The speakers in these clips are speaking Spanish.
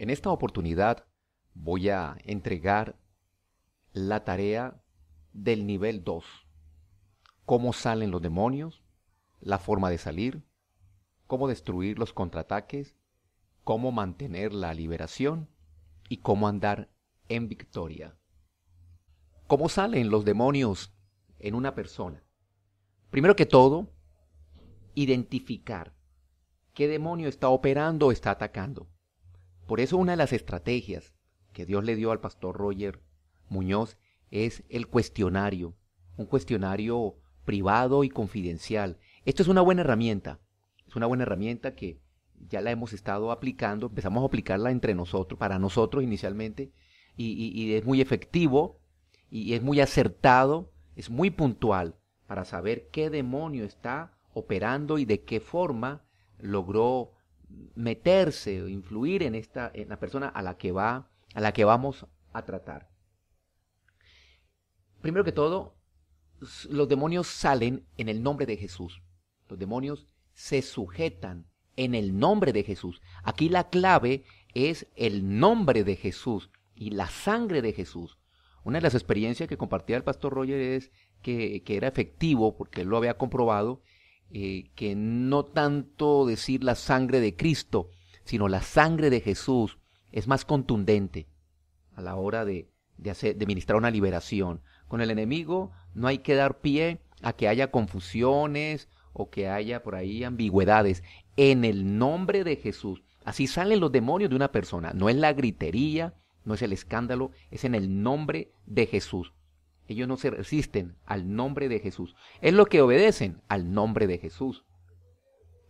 En esta oportunidad voy a entregar la tarea del nivel 2. Cómo salen los demonios, la forma de salir, cómo destruir los contraataques, cómo mantener la liberación y cómo andar en victoria. ¿Cómo salen los demonios en una persona? Primero que todo, identificar qué demonio está operando o está atacando. Por eso una de las estrategias que Dios le dio al pastor Roger Muñoz es el cuestionario, un cuestionario privado y confidencial. Esto es una buena herramienta, es una buena herramienta que ya la hemos estado aplicando, empezamos a aplicarla entre nosotros, para nosotros inicialmente, y, y es muy efectivo, y es muy acertado, es muy puntual para saber qué demonio está operando y de qué forma logró meterse o influir en esta en la persona a la que va a la que vamos a tratar. Primero que todo, los demonios salen en el nombre de Jesús. Los demonios se sujetan en el nombre de Jesús. Aquí la clave es el nombre de Jesús y la sangre de Jesús. Una de las experiencias que compartía el pastor Roger es que, que era efectivo, porque él lo había comprobado, eh, que no tanto decir la sangre de Cristo, sino la sangre de Jesús es más contundente a la hora de, de, hacer, de ministrar una liberación. Con el enemigo no hay que dar pie a que haya confusiones o que haya por ahí ambigüedades. En el nombre de Jesús, así salen los demonios de una persona. No es la gritería, no es el escándalo, es en el nombre de Jesús. Ellos no se resisten al nombre de Jesús. Es lo que obedecen al nombre de Jesús.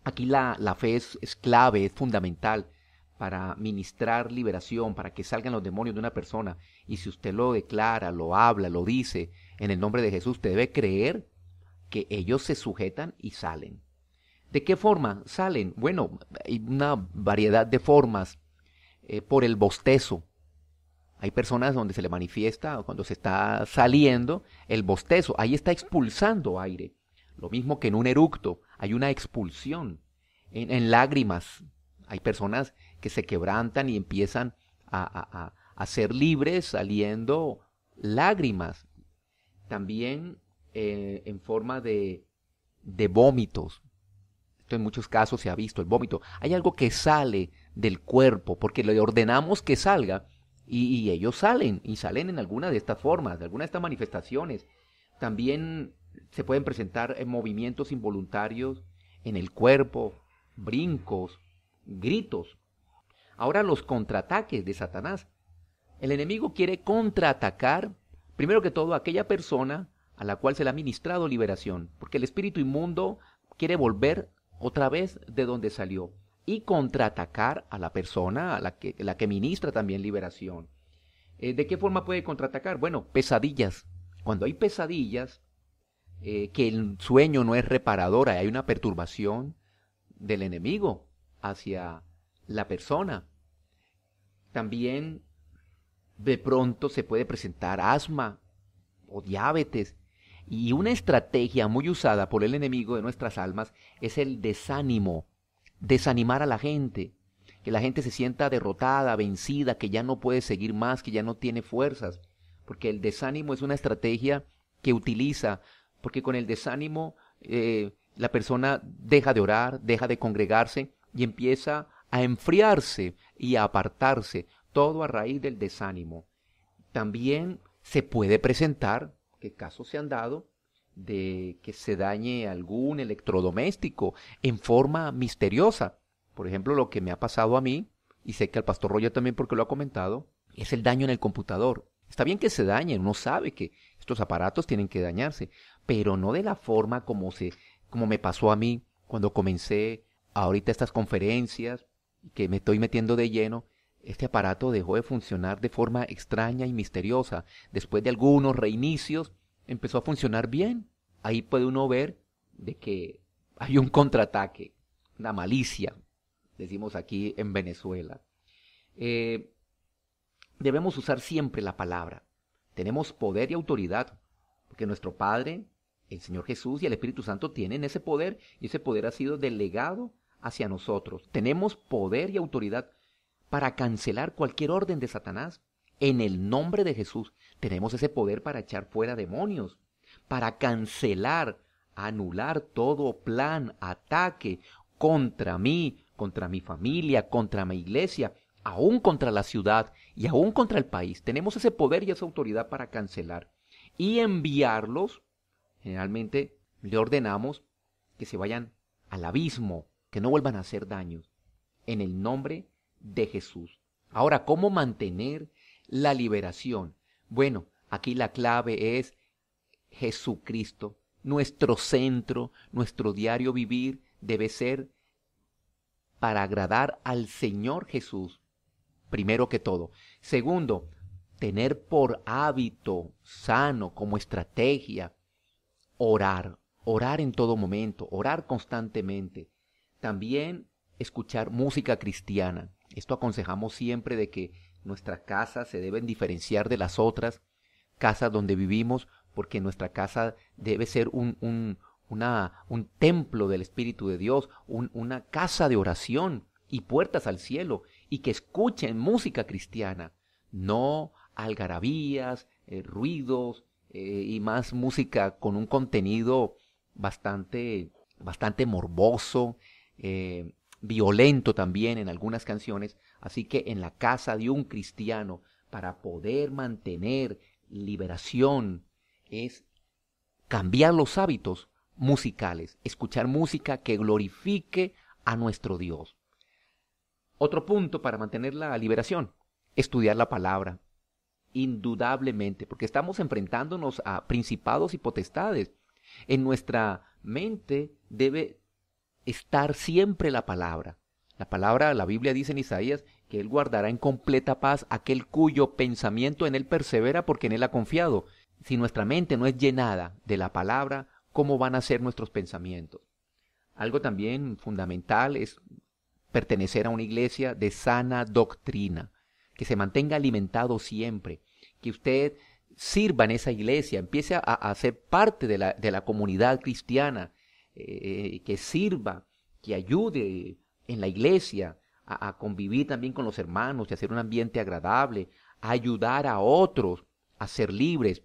Aquí la, fe es, clave, es fundamental para ministrar liberación, para que salgan los demonios de una persona. Y si usted lo declara, lo habla, lo dice en el nombre de Jesús, usted debe creer que ellos se sujetan y salen. ¿De qué forma salen? Bueno, hay una variedad de formas. Eh, por el bostezo. Hay personas donde se le manifiesta, cuando se está saliendo, el bostezo. Ahí está expulsando aire. Lo mismo que en un eructo. Hay una expulsión. En, lágrimas. Hay personas que se quebrantan y empiezan a, a, ser libres saliendo lágrimas. También eh, en forma de, de vómitos. Esto en muchos casos se ha visto, el vómito. Hay algo que sale del cuerpo porque le ordenamos que salga y, ellos salen, y salen en alguna de estas formas, de alguna de estas manifestaciones. También se pueden presentar eh, movimientos involuntarios en el cuerpo, brincos, gritos. Ahora los contraataques de Satanás. El enemigo quiere contraatacar, primero que todo, a aquella persona a la cual se le ha ministrado liberación, porque el espíritu inmundo quiere volver otra vez de donde salió y contraatacar a la persona, a la que, la que ministra también liberación. Eh, ¿De qué forma puede contraatacar? Bueno, pesadillas. Cuando hay pesadillas, eh, que el sueño no es reparador hay una perturbación del enemigo hacia la persona. También de pronto se puede presentar asma o diabetes. Y una estrategia muy usada por el enemigo de nuestras almas es el desánimo desanimar a la gente, que la gente se sienta derrotada, vencida, que ya no puede seguir más, que ya no tiene fuerzas, porque el desánimo es una estrategia que utiliza, porque con el desánimo eh, la persona deja de orar, deja de congregarse y empieza a enfriarse y a apartarse, todo a raíz del desánimo. También se puede presentar, que casos se han dado, de que se dañe algún electrodoméstico en forma misteriosa. Por ejemplo, lo que me ha pasado a mí, y sé que al pastor Roya también porque lo ha comentado, es el daño en el computador. Está bien que se dañe, uno sabe que estos aparatos tienen que dañarse, pero no de la forma como se como me pasó a mí cuando comencé ahorita estas conferencias que me estoy metiendo de lleno, este aparato dejó de funcionar de forma extraña y misteriosa. Después de algunos reinicios, empezó a funcionar bien. Ahí puede uno ver de que hay un contraataque, una malicia, decimos aquí en Venezuela. Eh, debemos usar siempre la palabra. Tenemos poder y autoridad, porque nuestro Padre, el Señor Jesús y el Espíritu Santo tienen ese poder y ese poder ha sido delegado hacia nosotros. Tenemos poder y autoridad para cancelar cualquier orden de Satanás, en el nombre de Jesús tenemos ese poder para echar fuera demonios, para cancelar, anular todo plan, ataque contra mí, contra mi familia, contra mi iglesia, aún contra la ciudad y aún contra el país. Tenemos ese poder y esa autoridad para cancelar y enviarlos. Generalmente le ordenamos que se vayan al abismo, que no vuelvan a hacer daños, en el nombre de Jesús. Ahora, ¿cómo mantener la liberación. Bueno, aquí la clave es Jesucristo. Nuestro centro, nuestro diario vivir debe ser para agradar al Señor Jesús, primero que todo. Segundo, tener por hábito sano como estrategia orar, orar en todo momento, orar constantemente. También escuchar música cristiana. Esto aconsejamos siempre de que nuestra casa se deben diferenciar de las otras casas donde vivimos porque nuestra casa debe ser un, un, un templo del Espíritu de Dios, una casa de oración y puertas al cielo y que escuchen música cristiana, no algarabías, eh, ruidos eh, y más música con un contenido bastante, bastante morboso, eh, violento también en algunas canciones, Así que en la casa de un cristiano, para poder mantener liberación, es cambiar los hábitos musicales, escuchar música que glorifique a nuestro Dios. Otro punto para mantener la liberación, estudiar la palabra, indudablemente, porque estamos enfrentándonos a principados y potestades. En nuestra mente debe estar siempre la palabra. La palabra, la Biblia dice en Isaías que Él guardará en completa paz aquel cuyo pensamiento en Él persevera porque en Él ha confiado. Si nuestra mente no es llenada de la palabra, ¿cómo van a ser nuestros pensamientos? Algo también fundamental es pertenecer a una iglesia de sana doctrina, que se mantenga alimentado siempre, que usted sirva en esa iglesia, empiece a, ser parte de la, comunidad cristiana, eh, eh, que sirva, que ayude en la iglesia, a, convivir también con los hermanos y hacer un ambiente agradable, a ayudar a otros a ser libres.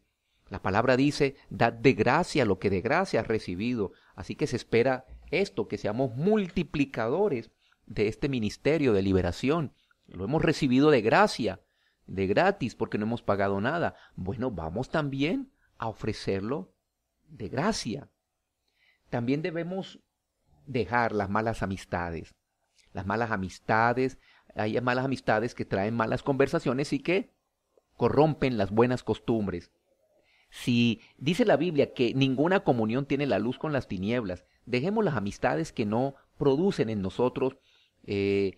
La palabra dice, dad de gracia lo que de gracia has recibido. Así que se espera esto, que seamos multiplicadores de este ministerio de liberación. Lo hemos recibido de gracia, de gratis, porque no hemos pagado nada. Bueno, vamos también a ofrecerlo de gracia. También debemos dejar las malas amistades las malas amistades, hay malas amistades que traen malas conversaciones y que corrompen las buenas costumbres. Si dice la Biblia que ninguna comunión tiene la luz con las tinieblas, dejemos las amistades que no producen en nosotros, eh,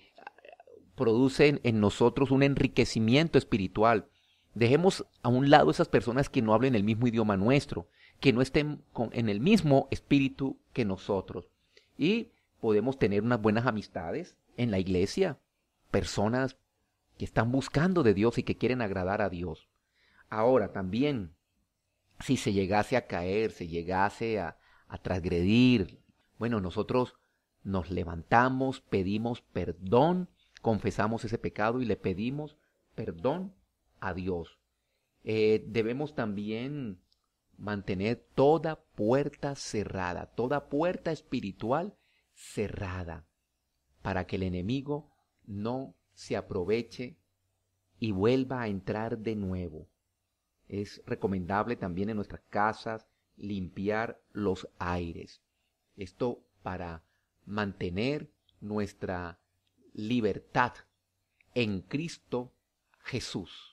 producen en nosotros un enriquecimiento espiritual. Dejemos a un lado esas personas que no hablen el mismo idioma nuestro, que no estén en el mismo espíritu que nosotros. Y podemos tener unas buenas amistades en la iglesia, personas que están buscando de Dios y que quieren agradar a Dios. Ahora también, si se llegase a caer, se llegase a, a transgredir, bueno, nosotros nos levantamos, pedimos perdón, confesamos ese pecado y le pedimos perdón a Dios. Eh, debemos también mantener toda puerta cerrada, toda puerta espiritual cerrada para que el enemigo no se aproveche y vuelva a entrar de nuevo. Es recomendable también en nuestras casas limpiar los aires. Esto para mantener nuestra libertad en Cristo Jesús.